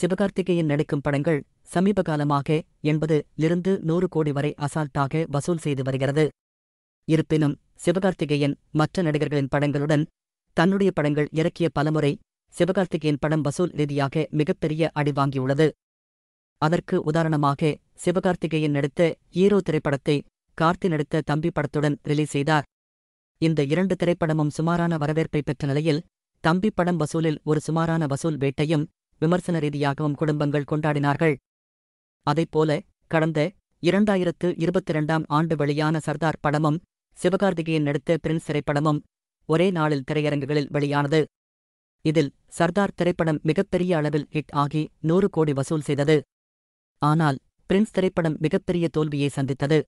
சிவகார்த்திகேயன் நடிக்கும் படங்கள் சமீப காலமாக எண்பது நூறு கோடி வரை அசால்ட்டாக வசூல் செய்து வருகிறது இருப்பினும் சிவகார்த்திகேயன் மற்ற நடிகர்களின் படங்களுடன் தன்னுடைய படங்கள் இறக்கிய பலமுறை சிவகார்த்திகேயன் படம் வசூல் ரீதியாக மிகப்பெரிய அடி வாங்கியுள்ளது அதற்கு உதாரணமாக சிவகார்த்திகேயன் நடித்த ஈரோ திரைப்படத்தை கார்த்தி நடித்த தம்பி படத்துடன் ரிலீஸ் செய்தார் இந்த இரண்டு திரைப்படமும் சுமாரான வரவேற்பை பெற்ற நிலையில் தம்பி படம் வசூலில் ஒரு சுமாரான வசூல் வேட்டையும் விமர்சன ரீதியாகவும் குடும்பங்கள் கொண்டாடினார்கள் அதைப்போல கடந்த இரண்டாயிரத்து இரண்டாம் ஆண்டு வெளியான சர்தார் படமும் சிவகார்த்திகேயன் நடித்த பிரின்ஸ் திரைப்படமும் ஒரே நாளில் திரையரங்குகளில் வெளியானது இதில் சர்தார் திரைப்படம் மிகப்பெரிய அளவில் ஹிட் ஆகி நூறு கோடி வசூல் செய்தது ஆனால் பிரின்ஸ் திரைப்படம் மிகப்பெரிய தோல்வியை சந்தித்தது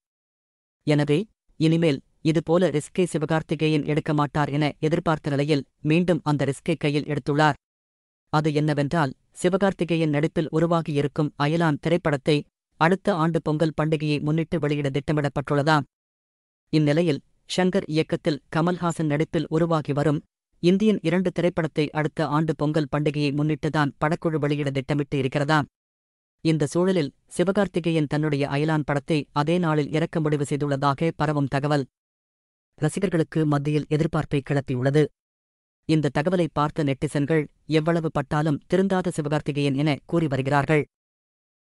எனவே இனிமேல் இதுபோல ரிஸ்கே சிவகார்த்திகேயன் எடுக்க மாட்டார் என எதிர்பார்த்த நிலையில் மீண்டும் அந்த ரிஸ்கே கையில் எடுத்துள்ளார் அது என்னவென்றால் சிவகார்த்திகேயன் நடிப்பில் உருவாகியிருக்கும் அயலான் திரைப்படத்தை அடுத்த ஆண்டு பொங்கல் பண்டிகையை முன்னிட்டு வெளியிட திட்டமிடப்பட்டுள்ளதாம் இந்நிலையில் ஷங்கர் இயக்கத்தில் கமல்ஹாசன் நடிப்பில் உருவாகி வரும் இந்தியன் இரண்டு திரைப்படத்தை அடுத்த ஆண்டு பொங்கல் பண்டிகையை முன்னிட்டுதான் படக்குழு வெளியிட திட்டமிட்டு இருக்கிறதாம் இந்த சூழலில் சிவகார்த்திகேயன் தன்னுடைய அயலான் படத்தை அதே நாளில் இறக்க முடிவு செய்துள்ளதாக பரவும் தகவல் ரசிகர்களுக்கு மத்தியில் எதிர்பார்ப்பை கிளப்பியுள்ளது இந்த தகவலை பார்த்த நெட்டிசன்கள் எவ்வளவு பட்டாலும் திருந்தாத சிவகார்த்திகேயன் என கூறி வருகிறார்கள்